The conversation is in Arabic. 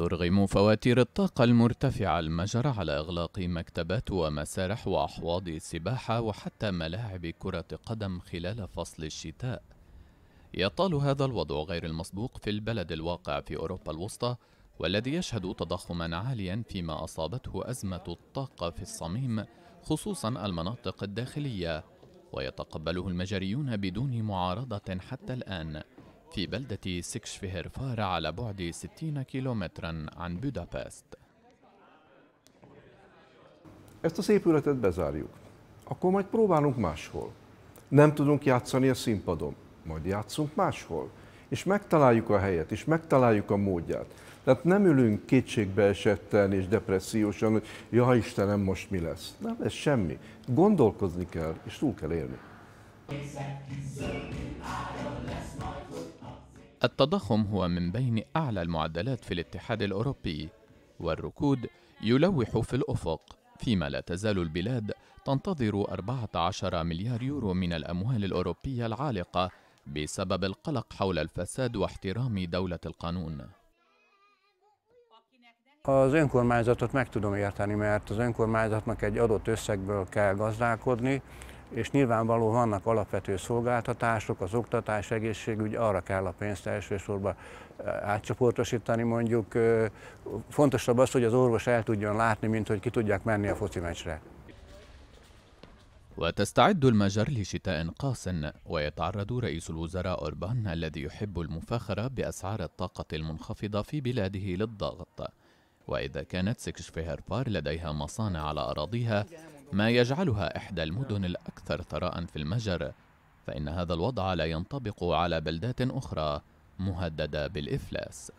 ترغم فواتير الطاقة المرتفعة المجر على إغلاق مكتبات ومسارح وأحواض السباحة وحتى ملاعب كرة قدم خلال فصل الشتاء. يطال هذا الوضع غير المسبوق في البلد الواقع في أوروبا الوسطى والذي يشهد تضخما عاليا فيما أصابته أزمة الطاقة في الصميم خصوصا المناطق الداخلية ويتقبله المجريون بدون معارضة حتى الآن في بلدة هرفار على بعد 60 كيلومترا عن بودابست Ezt az épületet bezárjuk. Akkor majd próbálunk máshol. Nem tudunk játszani a színpadon, majd játszunk máshol. És megtaláljuk a helyet, és megtaláljuk a módját. Tehát nem ülünk esetten és depressziósan, hogy ja Istenem, most mi lesz. Nem, ez semmi. Gondolkozni kell, és túl kell élni. Északi zöld, التضخم هو من بين أعلى المعدلات في الاتحاد الأوروبي والركود يلوح في الأفق فيما لا تزال البلاد تنتظر 14 مليار يورو من الأموال الأوروبية العالقة بسبب القلق حول الفساد واحترام دولة القانون Az önkormányzatot meg tudom érteni, mert az önkormányzatnak egy adott összegből kell gazdálkodni, és nyilvánvaló vannak alapvető szolgáltatások, az oktatás, egészségügy, arra kell a pénzt elsősorban átcsoportosítani mondjuk. Fontosabb az, hogy az orvos el tudjon látni, mint hogy ki tudják menni a foci meccsre. وتستعد المجر لشتاء قاس ويتعرض رئيس الوزراء أوربان الذي يحب المفاخرة بأسعار الطاقة المنخفضة في بلاده للضغط وإذا كانت سكشفهربار لديها مصانع على أراضيها ما يجعلها إحدى المدن الأكثر ثراء في المجر فإن هذا الوضع لا ينطبق على بلدات أخرى مهددة بالإفلاس